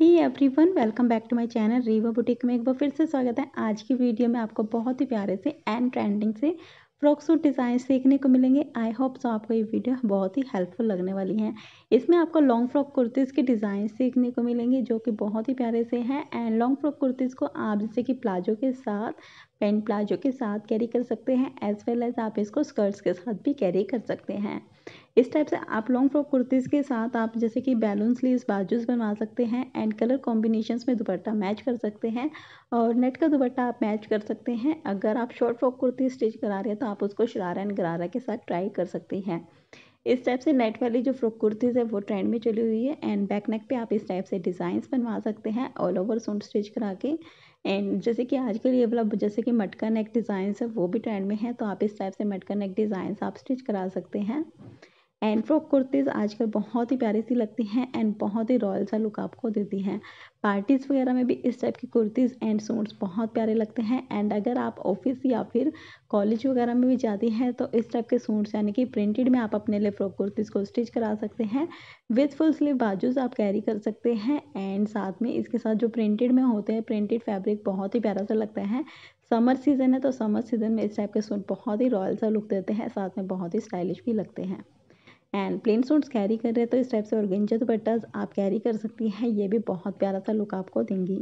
he everyone welcome back to my channel Reeva boutique में एक बार फिर से स्वागत है आज की वीडियो में आपको बहुत ही प्यारे से एंड ट्रेंडिंग से फ्रॉक सूट डिज़ाइन सीखने को मिलेंगे आई होप सो आपको ये वीडियो बहुत ही हेल्पफुल लगने वाली है इसमें आपको लॉन्ग फ्रॉक कुर्तीज़ के डिज़ाइन सीखने को मिलेंगे जो कि बहुत ही प्यारे से हैं एंड लॉन्ग फ्रॉक कुर्तीज़ को आप जैसे कि प्लाजो के साथ पेंट प्लाजो के साथ कैरी कर सकते हैं एज वेल एज़ आप इसको स्कर्ट्स के साथ भी कैरी कर सकते हैं इस टाइप से आप लॉन्ग फ्रॉक कुर्तीज़ के साथ आप जैसे कि बैलून स्लीव बाजूस बनवा सकते हैं एंड कलर कॉम्बिनेशन में दुपट्टा मैच कर सकते हैं और नेट का दुपट्टा आप मैच कर सकते हैं अगर आप शॉर्ट फ्रॉक कुर्ती स्टिच करा रहे हैं तो आप उसको शरारा एंड गरारा के साथ ट्राई कर सकती हैं इस टाइप से नेट वाली जो फ्रॉक कुर्तीज़ है वो ट्रेंड में चली हुई है एंड बैक नेक पे आप इस टाइप से डिज़ाइंस बनवा सकते हैं ऑल ओवर सूट स्टिच करा के एंड जैसे कि आजकल ये वाला जैसे कि मटका नेक डिज़ाइंस है वो भी ट्रेंड में है तो आप इस टाइप से मटका नेक डिज़ाइंस आप स्टिच करा सकते हैं एंड फ्रॉक कुर्तीज़ आजकल बहुत ही प्यारी सी लगती हैं एंड बहुत ही रॉयल सा लुक आपको देती हैं पार्टीज़ वगैरह में भी इस टाइप की कुर्तीज़ एंड सूट्स बहुत प्यारे लगते हैं एंड अगर आप ऑफिस या फिर कॉलेज वगैरह में भी जाती हैं तो इस टाइप के सूट्स यानी कि प्रिंटेड में आप अपने लिए फ्रॉक कुर्तीज़ को स्टिच करा सकते हैं विथ फुल स्लीव बाजूज आप कैरी कर सकते हैं एंड साथ में इसके साथ जो प्रिंटेड में होते हैं प्रिंटेड फैब्रिक बहुत ही प्यारा सा लगता है समर सीज़न है तो समर सीज़न में इस टाइप के सूट बहुत ही रॉयल सा लुक देते हैं साथ में बहुत ही स्टाइलिश भी लगते हैं एंड प्लेन सूट्स कैरी कर रहे हैं तो इस टाइप से ऑर्गेंजा दुपट्टा आप कैरी कर सकती हैं ये भी बहुत प्यारा सा लुक आपको देंगी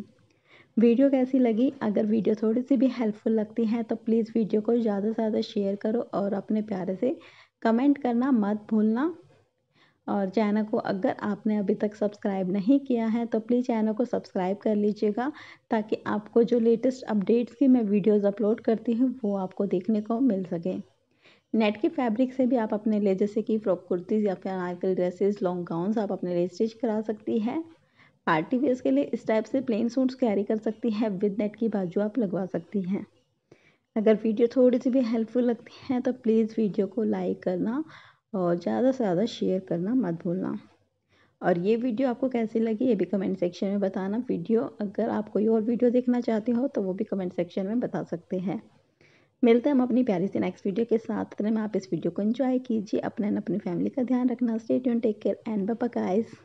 वीडियो कैसी लगी अगर वीडियो थोड़ी सी भी हेल्पफुल लगती है तो प्लीज़ वीडियो को ज़्यादा से ज़्यादा शेयर करो और अपने प्यारे से कमेंट करना मत भूलना और चैनल को अगर आपने अभी तक सब्सक्राइब नहीं किया है तो प्लीज़ चैनल को सब्सक्राइब कर लीजिएगा ताकि आपको जो लेटेस्ट अपडेट्स की मैं वीडियोस अपलोड करती हूँ वो आपको देखने को मिल सके नेट के फैब्रिक से भी आप अपने लिए जैसे कि फ्रॉक कुर्तीज़ या फिर आजकल ड्रेसेस लॉन्ग गाउन्स आप अपने लिए स्टिच करा सकती हैं पार्टी वेयर्स के लिए इस टाइप से प्लेन सूट्स कैरी कर सकती हैं विद नेट की बाजू आप लगवा सकती हैं अगर वीडियो थोड़ी सी भी हेल्पफुल लगती है तो प्लीज़ वीडियो को लाइक करना और ज़्यादा से ज़्यादा शेयर करना मत भूलना और ये वीडियो आपको कैसी लगी ये भी कमेंट सेक्शन में बताना वीडियो अगर आप कोई और वीडियो देखना चाहते हो तो वो भी कमेंट सेक्शन में बता सकते हैं मिलते हैं हम अपनी प्यारी से नेक्स्ट वीडियो के साथ में आप इस वीडियो को एंजॉय कीजिए अपने अपनी फैमिली का ध्यान रखना stay take care and bye guys